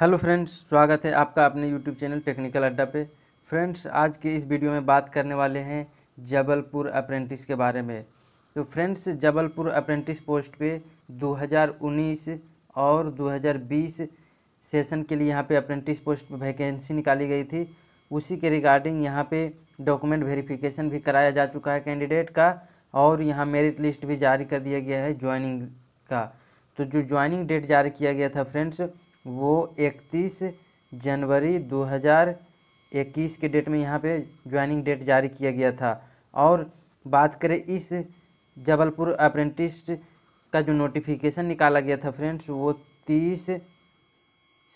hello friends स्वागत है आपका अपने यूट्यूब चैनल टेक्निकल अड्डा पे फ्रेंड्स आज के इस वीडियो में बात करने वाले हैं जबलपुर अप्रेंटिस के बारे में तो फ्रेंड्स जबलपुर अप्रेंटिस पोस्ट पे 2019 और 2020 सेशन के लिए यहाँ पे अप्रेंटिस पोस्ट पे वैकेंसी निकाली गई थी उसी के रिगार्डिंग यहाँ पर डॉक्यूमेंट वेरीफिकेशन भी कराया जा चुका है कैंडिडेट का और यहाँ मेरिट लिस्ट भी जारी कर दिया गया है ज्वाइनिंग का तो जो ज्वाइनिंग डेट जारी किया गया था फ्रेंड्स वो इकतीस जनवरी 2021 के डेट में यहाँ पे ज्वाइनिंग डेट जारी किया गया था और बात करें इस जबलपुर अप्रेंटिस का जो नोटिफिकेशन निकाला गया था फ्रेंड्स वो तीस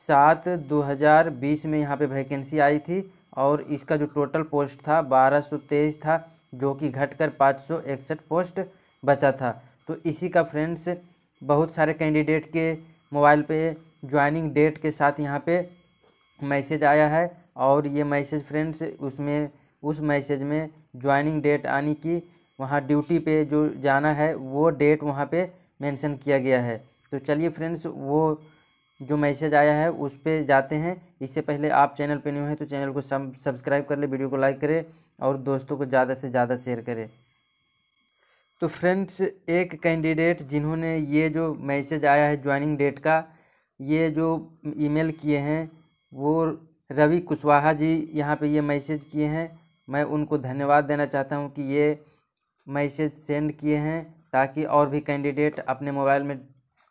सात 2020 में यहाँ पे वैकेंसी आई थी और इसका जो टोटल पोस्ट था बारह सौ तेईस था जो कि घटकर पाँच सौ इकसठ पोस्ट बचा था तो इसी का फ्रेंड्स बहुत सारे कैंडिडेट के मोबाइल पे ज्वाइनिंग डेट के साथ यहाँ पे मैसेज आया है और ये मैसेज फ्रेंड्स उसमें उस मैसेज में ज्वाइनिंग डेट यानी कि वहाँ ड्यूटी पे जो जाना है वो डेट वहाँ पे मेंशन किया गया है तो चलिए फ्रेंड्स वो जो मैसेज आया है उस पर जाते हैं इससे पहले आप चैनल पे न्यू हैं तो चैनल को सब सब्सक्राइब कर ले वीडियो को लाइक करें और दोस्तों को ज़्यादा से ज़्यादा शेयर करें तो फ्रेंड्स एक कैंडिडेट जिन्होंने ये जो मैसेज आया है ज्वाइनिंग डेट का ये जो ईमेल किए हैं वो रवि कुशवाहा जी यहाँ पे ये मैसेज किए हैं मैं उनको धन्यवाद देना चाहता हूँ कि ये मैसेज सेंड किए हैं ताकि और भी कैंडिडेट अपने मोबाइल में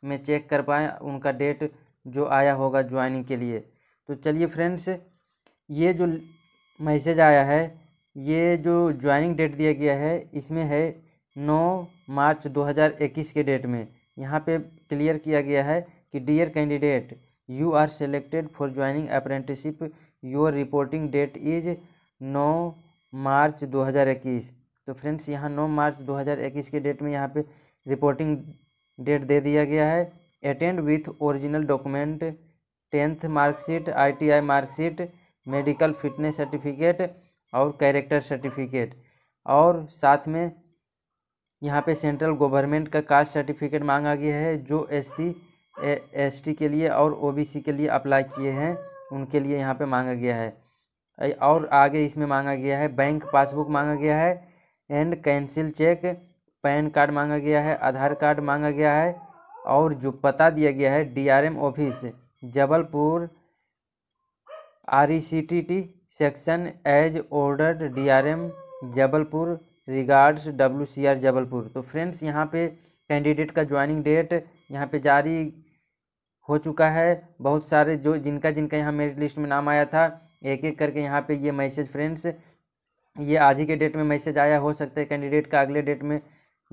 में चेक कर पाएँ उनका डेट जो आया होगा ज्वाइनिंग के लिए तो चलिए फ्रेंड्स ये जो मैसेज आया है ये जो ज्वाइनिंग डेट दिया गया है इसमें है नौ मार्च 2021 के डेट में यहाँ पे क्लियर किया गया है कि dear candidate you are selected for joining apprenticeship your reporting date is 9 March 2021 तो फ्रेंड्स यहाँ 9 मार्च 2021 के डेट में यहाँ पे रिपोर्टिंग डेट दे दिया गया है attend with original document tenth marksheet ITI marksheet medical fitness certificate और कैरेक्टर सर्टिफिकेट और साथ में यहाँ पे सेंट्रल गवर्नमेंट का कास्ट सर्टिफिकेट मांगा गया है जो एससी टी के लिए और सी के लिए अप्लाई किए हैं उनके लिए यहाँ पे मांगा गया है और आगे इसमें मांगा गया है बैंक पासबुक मांगा गया है and cancel cheque PAN card मांगा गया है आधार कार्ड मांगा गया है और जो पता दिया गया है DRM office Jabalpur R E section as order DRM Jabalpur regards W C R Jabalpur तो फ्रेंड्स यहाँ पे कैंडिडेट का ज्वाइनिंग डेट यहाँ पे जारी हो चुका है बहुत सारे जो जिनका जिनका यहाँ मेरिट लिस्ट में नाम आया था एक एक करके यहाँ पे ये मैसेज फ्रेंड्स ये आज ही के डेट में मैसेज आया हो सकता है कैंडिडेट का अगले डेट में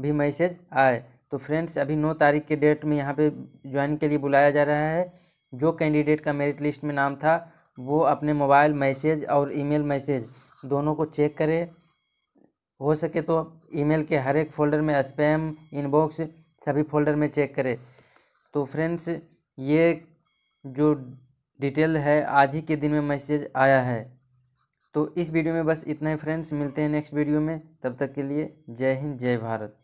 भी मैसेज आए तो फ्रेंड्स अभी नौ तारीख के डेट में यहाँ पे ज्वाइन के लिए बुलाया जा रहा है जो कैंडिडेट का मेरिट लिस्ट में नाम था वो अपने मोबाइल मैसेज और ई मैसेज दोनों को चेक करें हो सके तो ईमेल के हर एक फ़ोल्डर में स्पैम इनबॉक्स सभी फोल्डर में चेक करें तो फ्रेंड्स ये जो डिटेल है आज ही के दिन में मैसेज आया है तो इस वीडियो में बस इतना ही फ्रेंड्स मिलते हैं नेक्स्ट वीडियो में तब तक के लिए जय हिंद जय भारत